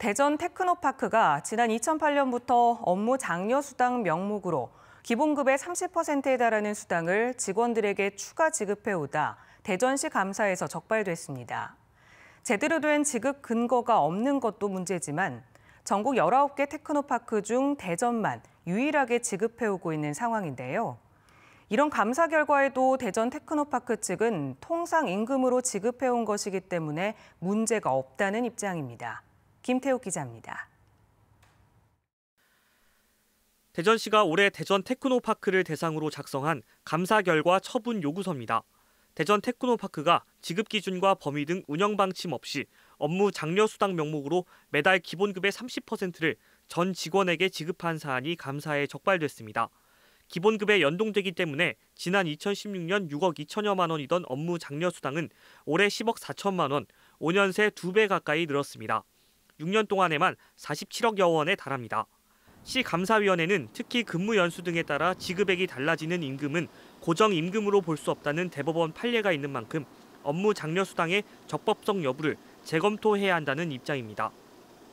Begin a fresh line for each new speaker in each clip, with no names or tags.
대전 테크노파크가 지난 2008년부터 업무 장려 수당 명목으로 기본급의 30%에 달하는 수당을 직원들에게 추가 지급해 오다 대전시 감사에서 적발됐습니다. 제대로 된 지급 근거가 없는 것도 문제지만 전국 19개 테크노파크 중 대전만 유일하게 지급해 오고 있는 상황인데요. 이런 감사 결과에도 대전 테크노파크 측은 통상 임금으로 지급해 온 것이기 때문에 문제가 없다는 입장입니다. 김태욱 기자입니다.
대전시가 올해 대전 테크노파크를 대상으로 작성한 감사 결과 처분 요구서입니다. 대전 테크노파크가 지급 기준과 범위 등 운영 방침 없이 업무 장려 수당 명목으로 매달 기본급의 30%를 전 직원에게 지급한 사안이 감사에 적발됐습니다. 기본급에 연동되기 때문에 지난 2016년 6억 2천여만 원이던 업무 장려 수당은 올해 10억 4천만 원, 5년 새 2배 가까이 늘었습니다. 6년 동안에만 47억여 원에 달합니다. 시 감사위원회는 특히 근무 연수 등에 따라 지급액이 달라지는 임금은 고정 임금으로 볼 수 없다는 대법원 판례가 있는 만큼 업무 장려 수당의 적법성 여부를 재검토해야 한다는 입장입니다.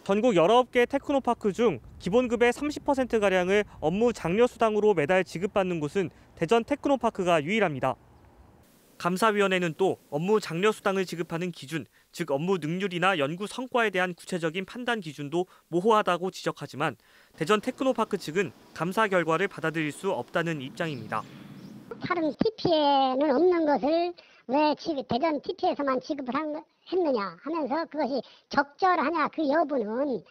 전국 19개 테크노파크 중 기본급의 30%가량을 업무 장려 수당으로 매달 지급받는 곳은 대전 테크노파크가 유일합니다. 감사위원회는 또 업무 장려 수당을 지급하는 기준, 즉 업무 능률이나 연구 성과에 대한 구체적인 판단 기준도 모호하다고 지적하지만 대전 테크노파크 측은 감사 결과를 받아들일 수 없다는 입장입니다.
다른 TP에는 없는 것을 왜 대전 TP에서만 지급을 했느냐 하면서 그것이 적절하냐 그 여부는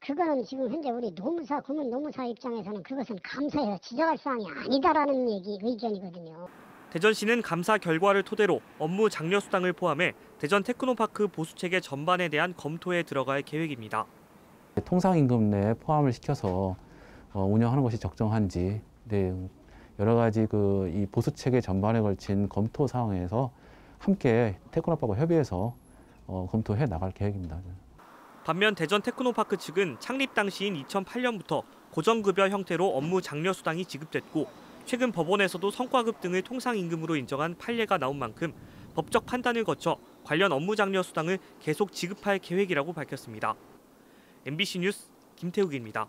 그거는 지금 현재 우리 노무사 구문 노무사 입장에서는 그것은 감사해서 지적할 사항이 아니다라는 얘기 의견이거든요.
대전시는 감사 결과를 토대로 업무 장려 수당을 포함해 대전 테크노파크 보수 체계 전반에 대한 검토에 들어갈 계획입니다.
통상 임금 내에 포함을 시켜서 어, 운영하는 것이 적정한지 네, 여러 가지 그이 보수 체계 전반에 걸친 검토 상황에서 함께 테크노파크 협의해서 어, 검토해 나갈 계획입니다.
반면 대전 테크노파크 측은 창립 당시인 2008년부터 고정급여 형태로 업무 장려 수당이 지급됐고 최근 법원에서도 성과급 등을 통상임금으로 인정한 판례가 나온 만큼 법적 판단을 거쳐 관련 업무 장려 수당을 계속 지급할 계획이라고 밝혔습니다. MBC 뉴스 김태욱입니다.